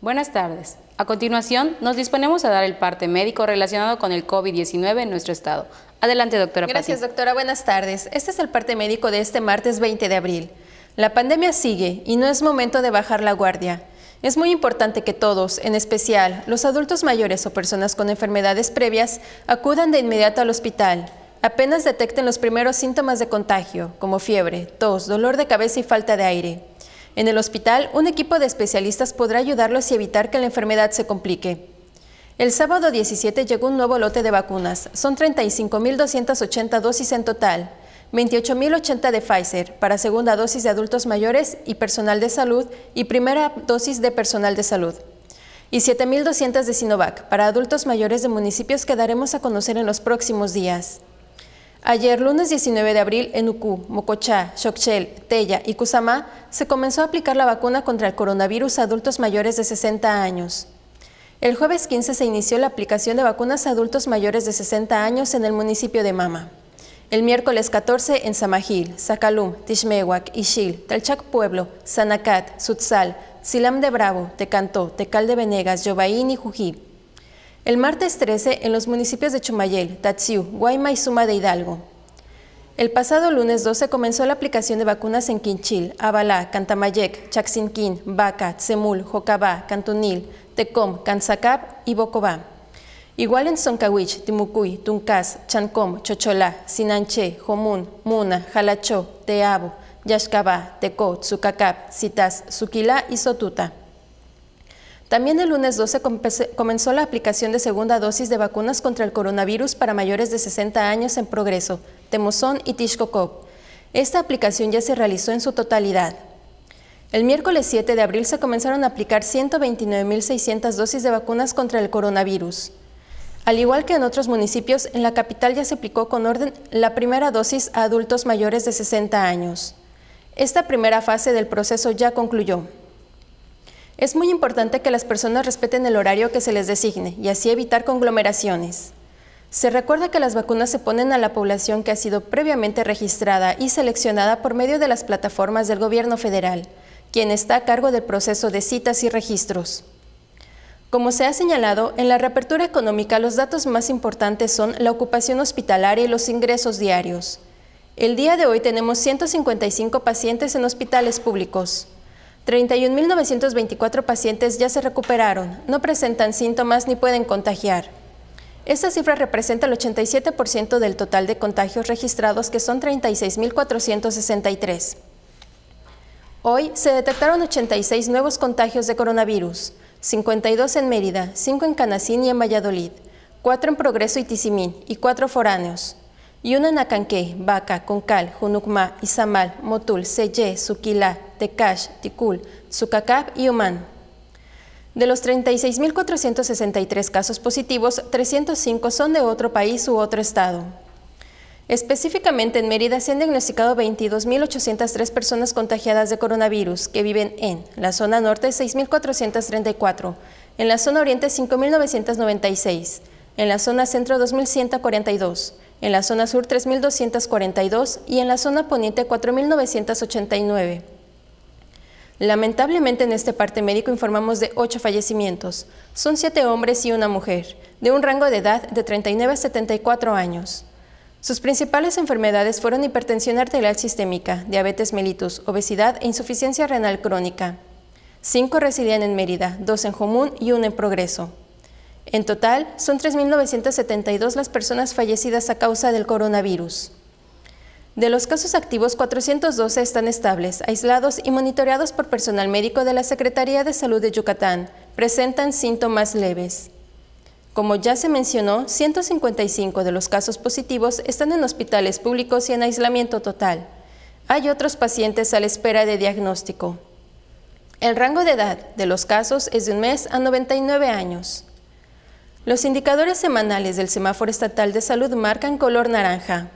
Buenas tardes. A continuación, nos disponemos a dar el parte médico relacionado con el COVID-19 en nuestro estado. Adelante, doctora. Gracias, doctora. Buenas tardes. Este es el parte médico de este martes 20 de abril. La pandemia sigue y no es momento de bajar la guardia. Es muy importante que todos, en especial los adultos mayores o personas con enfermedades previas, acudan de inmediato al hospital. Apenas detecten los primeros síntomas de contagio, como fiebre, tos, dolor de cabeza y falta de aire. En el hospital, un equipo de especialistas podrá ayudarlos y evitar que la enfermedad se complique. El sábado 17 llegó un nuevo lote de vacunas. Son 35.280 dosis en total. 28.080 de Pfizer para segunda dosis de adultos mayores y personal de salud y primera dosis de personal de salud. Y 7.200 de Sinovac para adultos mayores de municipios que daremos a conocer en los próximos días. Ayer, lunes 19 de abril, en Ucú, Mocochá, Xochel, Tella y Cusamá, se comenzó a aplicar la vacuna contra el coronavirus a adultos mayores de 60 años. El jueves 15 se inició la aplicación de vacunas a adultos mayores de 60 años en el municipio de Mama. El miércoles 14 en Samajil, Zacalum, Tishmehuac, Ixil, Talchac Pueblo, Sanacat, Sutsal, Silam de Bravo, Tecantó, Tecal de Venegas, Yobaín y Jují. El martes 13 en los municipios de Chumayel, Tatsiu, Guayma y Suma de Hidalgo. El pasado lunes 12 comenzó la aplicación de vacunas en Quinchil, Abalá, Cantamayec, Chaxinquín, Baca, Tsemul, Jocabá, Cantunil, Tecom, Canzacap y Bocobá. Igual en Soncahuich, Timucuy, Tuncas, Chancom, Chocholá, Sinanche, Jomún, Muna, Jalachó, Teabo, Yashcabá, Teco, Tzucacab, Citas, Suquilá y Sotuta. También el lunes 12 comenzó la aplicación de segunda dosis de vacunas contra el coronavirus para mayores de 60 años en Progreso, Temozón y Tishkokov. Esta aplicación ya se realizó en su totalidad. El miércoles 7 de abril se comenzaron a aplicar 129.600 dosis de vacunas contra el coronavirus. Al igual que en otros municipios, en la capital ya se aplicó con orden la primera dosis a adultos mayores de 60 años. Esta primera fase del proceso ya concluyó. Es muy importante que las personas respeten el horario que se les designe y así evitar conglomeraciones. Se recuerda que las vacunas se ponen a la población que ha sido previamente registrada y seleccionada por medio de las plataformas del gobierno federal, quien está a cargo del proceso de citas y registros. Como se ha señalado, en la reapertura económica los datos más importantes son la ocupación hospitalaria y los ingresos diarios. El día de hoy tenemos 155 pacientes en hospitales públicos. 31.924 pacientes ya se recuperaron, no presentan síntomas ni pueden contagiar. Esta cifra representa el 87% del total de contagios registrados, que son 36.463. Hoy se detectaron 86 nuevos contagios de coronavirus, 52 en Mérida, 5 en Canacín y en Valladolid, 4 en Progreso y Tizimín y 4 foráneos, y 1 en Acanque, Baca, Concal, Junucma, Izamal, Motul, Seye, Suquilá, Tecash, Tikul, Tsukakab y Uman. De los 36.463 casos positivos, 305 son de otro país u otro estado. Específicamente en Mérida se han diagnosticado 22.803 personas contagiadas de coronavirus que viven en la zona norte 6.434, en la zona oriente 5.996, en la zona centro 2.142, en la zona sur 3.242 y en la zona poniente 4.989. Lamentablemente en este parte médico informamos de 8 fallecimientos. Son siete hombres y una mujer, de un rango de edad de 39 a 74 años. Sus principales enfermedades fueron hipertensión arterial sistémica, diabetes mellitus, obesidad e insuficiencia renal crónica. Cinco residían en Mérida, dos en Jomún y uno en Progreso. En total, son 3.972 las personas fallecidas a causa del coronavirus. De los casos activos, 412 están estables, aislados y monitoreados por personal médico de la Secretaría de Salud de Yucatán. Presentan síntomas leves. Como ya se mencionó, 155 de los casos positivos están en hospitales públicos y en aislamiento total. Hay otros pacientes a la espera de diagnóstico. El rango de edad de los casos es de un mes a 99 años. Los indicadores semanales del semáforo estatal de salud marcan color naranja.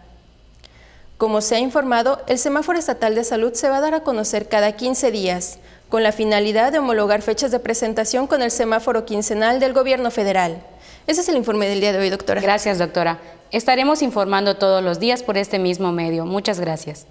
Como se ha informado, el semáforo estatal de salud se va a dar a conocer cada 15 días, con la finalidad de homologar fechas de presentación con el semáforo quincenal del gobierno federal. Ese es el informe del día de hoy, doctora. Gracias, doctora. Estaremos informando todos los días por este mismo medio. Muchas gracias.